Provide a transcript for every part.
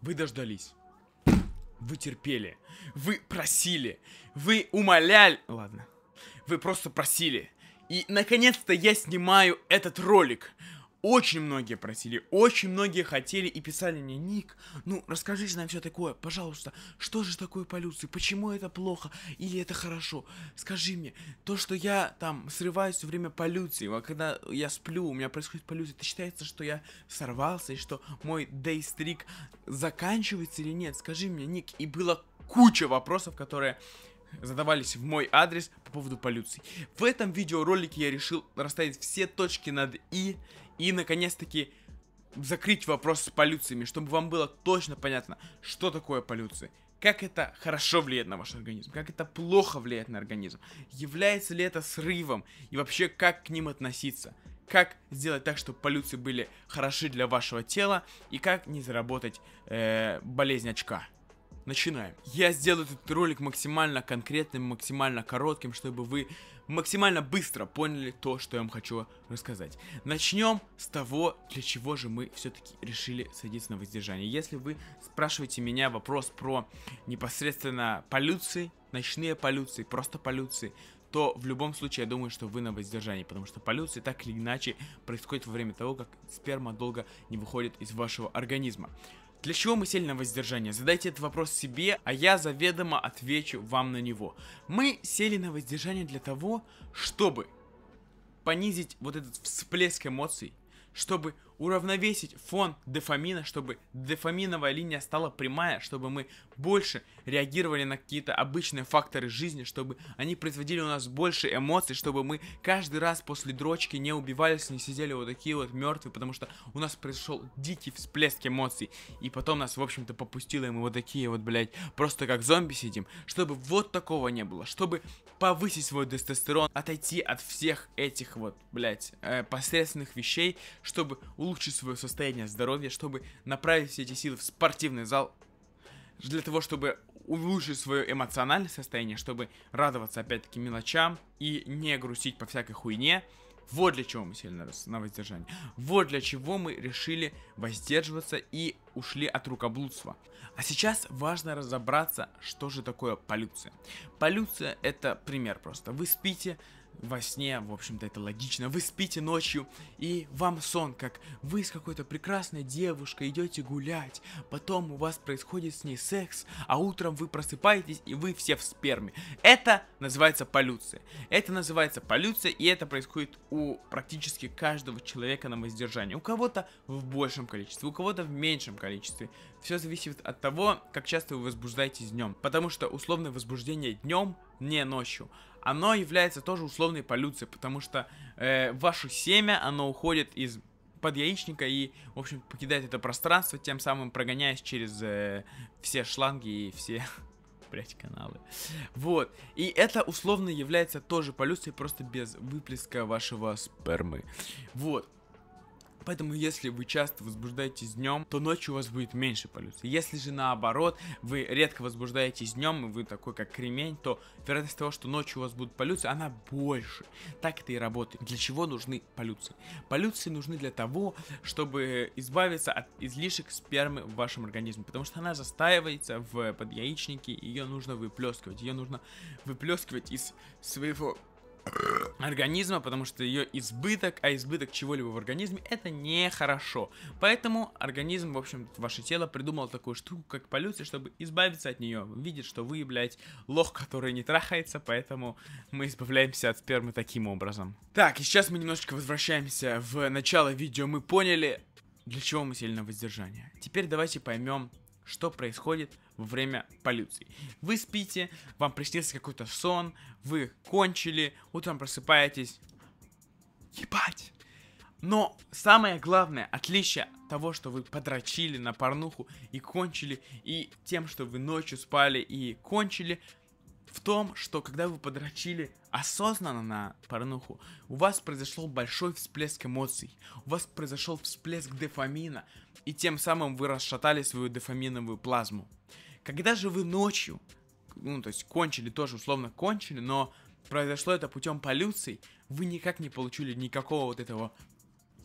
Вы дождались. Вы терпели. Вы просили. Вы умоляли. Ладно. Вы просто просили. И, наконец-то, я снимаю этот ролик. Очень многие просили, очень многие хотели и писали мне, Ник, ну расскажи нам все такое, пожалуйста, что же такое полюции, почему это плохо или это хорошо, скажи мне, то, что я там срываюсь все время полюции, а когда я сплю, у меня происходит полюция, это считается, что я сорвался и что мой дейстрик заканчивается или нет, скажи мне, Ник, и было куча вопросов, которые задавались в мой адрес по поводу полюции. В этом видеоролике я решил расставить все точки над «и» и, наконец-таки, закрыть вопрос с полюциями, чтобы вам было точно понятно, что такое полюции. Как это хорошо влияет на ваш организм? Как это плохо влияет на организм? Является ли это срывом? И вообще, как к ним относиться? Как сделать так, чтобы полюции были хороши для вашего тела? И как не заработать э, болезнь очка? начинаем. Я сделаю этот ролик максимально конкретным, максимально коротким, чтобы вы максимально быстро поняли то, что я вам хочу рассказать. Начнем с того, для чего же мы все-таки решили садиться на воздержание. Если вы спрашиваете меня вопрос про непосредственно полюции, ночные полюции, просто полюции, то в любом случае я думаю, что вы на воздержании, потому что полюция так или иначе происходит во время того, как сперма долго не выходит из вашего организма. Для чего мы сели на воздержание? Задайте этот вопрос себе, а я заведомо отвечу вам на него. Мы сели на воздержание для того, чтобы понизить вот этот всплеск эмоций, чтобы уравновесить фон дофамина, чтобы дофаминовая линия стала прямая, чтобы мы больше реагировали на какие-то обычные факторы жизни, чтобы они производили у нас больше эмоций, чтобы мы каждый раз после дрочки не убивались, не сидели вот такие вот мертвые, потому что у нас произошел дикий всплеск эмоций, и потом нас, в общем-то, попустило, и мы вот такие вот, блядь, просто как зомби сидим, чтобы вот такого не было, чтобы повысить свой тестостерон, отойти от всех этих вот, блядь, э, посредственных вещей, чтобы улучшить улучшить свое состояние здоровья, чтобы направить все эти силы в спортивный зал, для того, чтобы улучшить свое эмоциональное состояние, чтобы радоваться опять-таки мелочам и не грустить по всякой хуйне. Вот для чего мы сели на, на воздержание. Вот для чего мы решили воздерживаться и ушли от рукоблудства. А сейчас важно разобраться, что же такое полюция. Полюция это пример просто. Вы спите, во сне, в общем-то, это логично. Вы спите ночью, и вам сон, как вы с какой-то прекрасной девушкой идете гулять, потом у вас происходит с ней секс, а утром вы просыпаетесь, и вы все в сперме. Это называется полюция. Это называется полюция, и это происходит у практически каждого человека на воздержании. У кого-то в большем количестве, у кого-то в меньшем количестве. Все зависит от того, как часто вы возбуждаетесь днем. Потому что условное возбуждение днем не ночью оно является тоже условной полюцией, потому что э, ваше семя, оно уходит из под яичника и, в общем, покидает это пространство, тем самым прогоняясь через э, все шланги и все, каналы. Вот. И это условно является тоже полюцией, просто без выплеска вашего спермы. Вот. Поэтому, если вы часто возбуждаетесь днем, то ночью у вас будет меньше полюции. Если же наоборот, вы редко возбуждаетесь днем, и вы такой как кремень, то вероятность того, что ночью у вас будут полюции, она больше. Так это и работает. Для чего нужны полюции? Полюции нужны для того, чтобы избавиться от излишек спермы в вашем организме, потому что она застаивается в подъяичнике, ее нужно выплескивать, ее нужно выплескивать из своего организма, потому что ее избыток, а избыток чего-либо в организме это нехорошо. Поэтому организм, в общем, ваше тело придумал такую штуку, как полюция, чтобы избавиться от нее. Видит, что вы, блядь, лох, который не трахается, поэтому мы избавляемся от спермы таким образом. Так, и сейчас мы немножечко возвращаемся в начало видео. Мы поняли, для чего мы сели на воздержание. Теперь давайте поймем, что происходит во время полюции. Вы спите, вам приснился какой-то сон, вы кончили, утром просыпаетесь. Ебать! Но самое главное отличие того, что вы подрочили на порнуху и кончили, и тем, что вы ночью спали и кончили, в том, что когда вы подрочили осознанно на порнуху, у вас произошел большой всплеск эмоций, у вас произошел всплеск дофамина, и тем самым вы расшатали свою дофаминовую плазму. Когда же вы ночью, ну то есть кончили тоже, условно кончили, но произошло это путем полюций, вы никак не получили никакого вот этого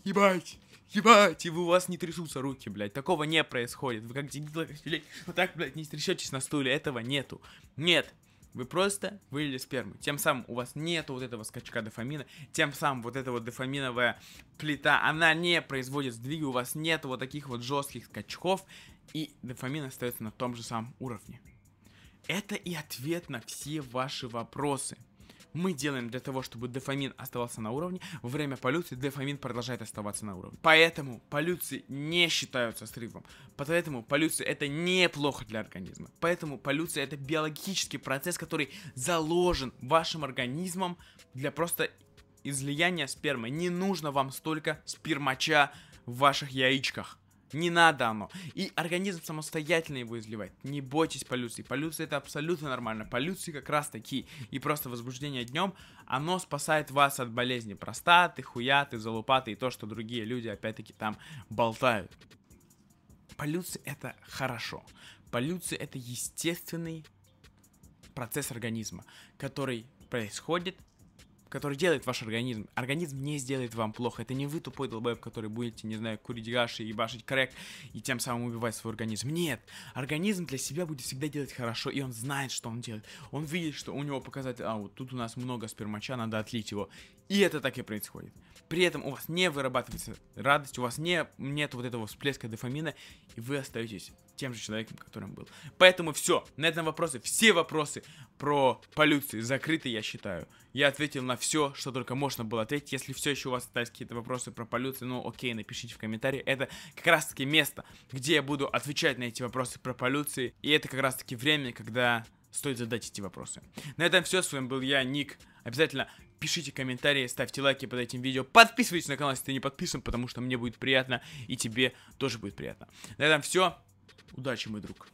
ебать, ебать, и вы у вас не трясутся руки, блядь, такого не происходит, вы как дебилы, блядь, вот так, блядь, не трясетесь на стуле, этого нету, нет, вы просто вылили сперму. Тем самым у вас нет вот этого скачка дофамина, тем самым вот эта вот дофаминовая плита, она не производит сдвиги, у вас нет вот таких вот жестких скачков, и дофамин остается на том же самом уровне. Это и ответ на все ваши вопросы мы делаем для того, чтобы дофамин оставался на уровне, во время полюции дофамин продолжает оставаться на уровне. Поэтому полюции не считаются срывом. Поэтому полюция это неплохо для организма. Поэтому полюция это биологический процесс, который заложен вашим организмом для просто излияния спермы. Не нужно вам столько спермача в ваших яичках. Не надо оно. И организм самостоятельно его изливает. Не бойтесь полюции. Полюция это абсолютно нормально. Полюции как раз такие И просто возбуждение днем, оно спасает вас от болезни простаты, хуяты, залупаты и то, что другие люди опять-таки там болтают. Полюция это хорошо. Полюция это естественный процесс организма, который происходит который делает ваш организм. Организм не сделает вам плохо. Это не вы тупой долбоеб, который будете, не знаю, курить гаши и башить крэк и тем самым убивать свой организм. Нет, организм для себя будет всегда делать хорошо, и он знает, что он делает. Он видит, что у него показатель, а вот тут у нас много спермача, надо отлить его. И это так и происходит. При этом у вас не вырабатывается радость, у вас не, нет вот этого всплеска дофамина, и вы остаетесь тем же человеком, которым был. Поэтому все, на этом вопросы, все вопросы про полюции закрыты, я считаю. Я ответил на все, что только можно было ответить. Если все еще у вас остались какие-то вопросы про полюции, ну окей, напишите в комментарии. Это как раз таки место, где я буду отвечать на эти вопросы про полюции. И это как раз таки время, когда стоит задать эти вопросы. На этом все, с вами был я, Ник. Обязательно пишите комментарии, ставьте лайки под этим видео, подписывайтесь на канал, если ты не подписан, потому что мне будет приятно и тебе тоже будет приятно. На этом все. Удачи, мой друг.